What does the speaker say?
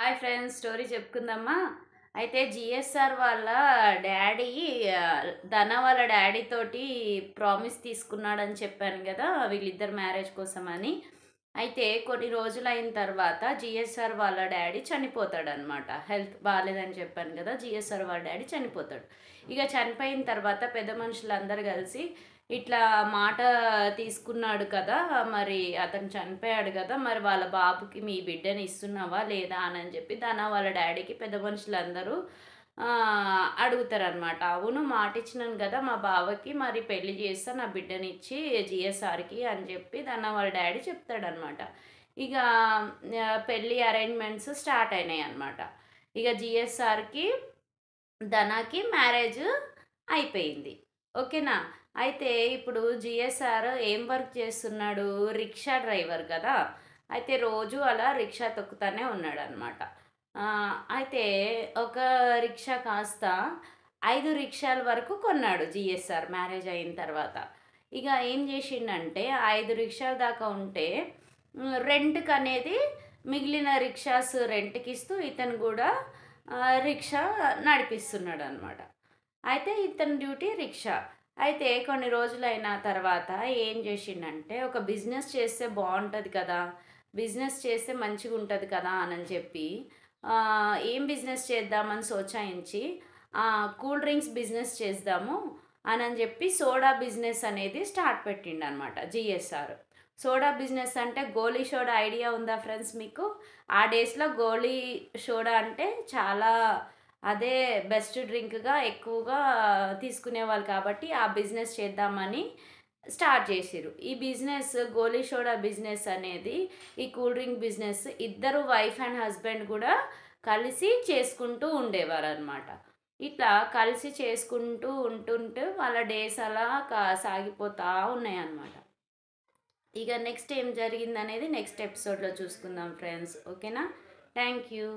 Hi friends story చెప్పుకుందామా అయితే GSR వాళ్ళ daddy ధన వాళ్ళ డాడీ తోటి ప్రామిస్ తీసుకున్నాడని చెప్పాను కదా వీళ్ళిద్దరు మ్యారేజ్ కోసం అని అయితే కొన్ని రోజులు అయిన తర్వాత జిఎస్ఆర్ వాళ్ళ డాడీ చనిపోతాడనమాట హెల్త్ బాగాలేదని చెప్పాను కదా జిఎస్ఆర్ వాళ్ళ డాడీ చనిపోతాడు ఇక చనిపోయిన తర్వాత పెద్ద మనుషులందరూ కలిసి ఇట్లా మాట తీసుకున్నాడు కదా మరి అతను చనిపోయాడు కదా మరి వాళ్ళ బాబుకి మీ బిడ్డని ఇస్తున్నావా లేదా అని చెప్పి దాని వాళ్ళ డాడీకి పెద్ద మనుషులందరూ అడుగుతారనమాట అవును మాట ఇచ్చినాను కదా మా బావకి మరి పెళ్లి చేస్తా నా బిడ్డనిచ్చి జిఎస్ఆర్కి అని చెప్పి దాన్ని వాళ్ళ డాడీ చెప్తాడనమాట ఇక పెళ్ళి అరేంజ్మెంట్స్ స్టార్ట్ అయినాయి అనమాట ఇక జిఎస్ఆర్కి ధనాకి మ్యారేజ్ అయిపోయింది ఓకేనా అయితే ఇప్పుడు జిఎస్ఆర్ ఏం వర్క్ చేస్తున్నాడు రిక్షా డ్రైవర్ కదా అయితే రోజు అలా రిక్షా తొక్కుతానే ఉన్నాడు అనమాట అయితే ఒక రిక్షా కాస్త ఐదు రిక్షాల వరకు కొన్నాడు జిఎస్ఆర్ మ్యారేజ్ అయిన తర్వాత. ఇక ఏం చేసిండంటే ఐదు రిక్షాల దాకా ఉంటే రెంట్కి అనేది మిగిలిన రిక్షాస్ రెంట్‌కిస్తూ ఇతను కూడా రిక్షా నడిపిస్తున్నాడు అనమాట అయితే ఇతని డ్యూటీ రిక్షా. అయితే కొన్ని రోజులైన తర్వాత ఏం చేసిండంటే ఒక బిజినెస్ చేస్తే బాగుంటుంది కదా! బిజినెస్ చేస్తే మంచిగా ఉంటుంది కదా! అని చెప్పి ఏం బిజినెస్ చేద్దామని సోచాయించి కూల్ డ్రింక్స్ బిజినెస్ చేద్దాము అని అని చెప్పి సోడా బిజినెస్ అనేది స్టార్ట్ పెట్టిండు అనమాట జిఎస్ఆర్ సోడా బిజినెస్ అంటే గోలీ షోడా ఐడియా ఉందా ఫ్రెండ్స్ మీకు ఆ డేస్లో గోలీ షోడా అంటే చాలా అదే బెస్ట్ డ్రింక్గా ఎక్కువగా తీసుకునేవాళ్ళు కాబట్టి ఆ బిజినెస్ చేద్దామని స్టార్ట్ చేసిరు ఈ బిజినెస్ గోలీ షోడా బిజినెస్ అనేది ఈ కూల్ డ్రింక్ బిజినెస్ ఇద్దరు వైఫ్ అండ్ హస్బెండ్ కూడా కలిసి చేసుకుంటూ ఉండేవారు అనమాట ఇట్లా కలిసి చేసుకుంటూ ఉంటుంటే వాళ్ళ డేస్ అలా సాగిపోతూ ఉన్నాయి అనమాట ఇక నెక్స్ట్ ఏం జరిగిందనేది నెక్స్ట్ ఎపిసోడ్లో చూసుకుందాం ఫ్రెండ్స్ ఓకేనా థ్యాంక్ యూ